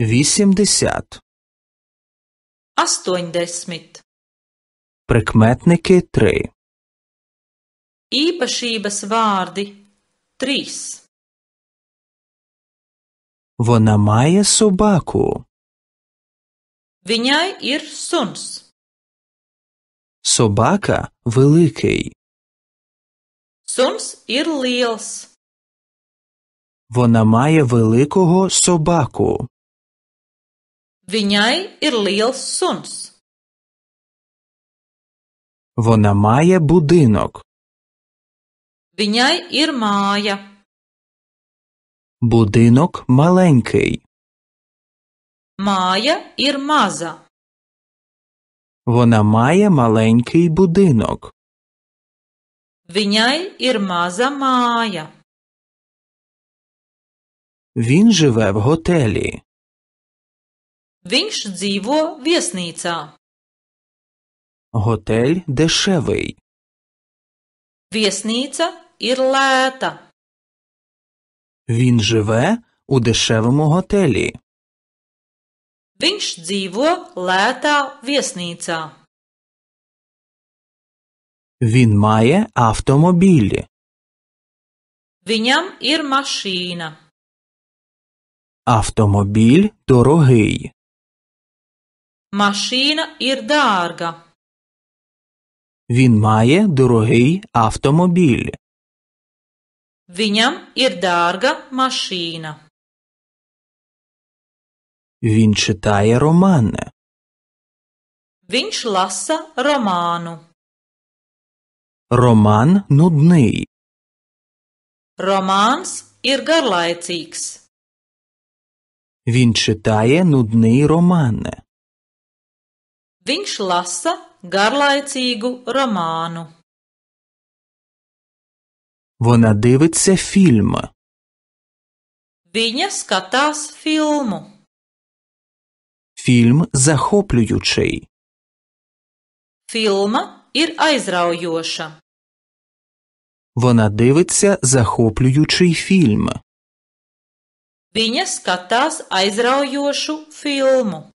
Вісімдесят. Astoņdesmit. Прикметники три. Īpašības vārdi trīs. Вона має собаку. Viņai ir suns. Собака великий. Сунс ir liels. Вона має великого собаку. Viņai ir liels suns. Вона має будинок. Viņai ir māja. Будинок маленький. Māja ir maza. Вона має маленький будинок. Viņai ir maza māja. Він живе в готелі. Viņš dzīvo viesnīcā. Hotel дешевий. Viesnīca ir lēta. Він живе у дешевому готелі. Viņš dzīvo lētā viesnīcā. Він має автомобілі. Viņam ir mašīna. Автомобіль дорогий. Машīna ir дārга. Він має дорогий автомобіль. Viņam ir дārга машīна. Він читає романи. Viņš lasa роману. Роман нудний. Романс ir garlaicīgs. Він читає нудний роман. Viņš lasa garlaicīgu romānu. Вона дивиться фільм. Viņa skatās filmu. Фільм захоплюючий. Filma ir aizraujoša. Вона дивиться захоплюючий фільм. Viņa skatās aizraujošu filmu.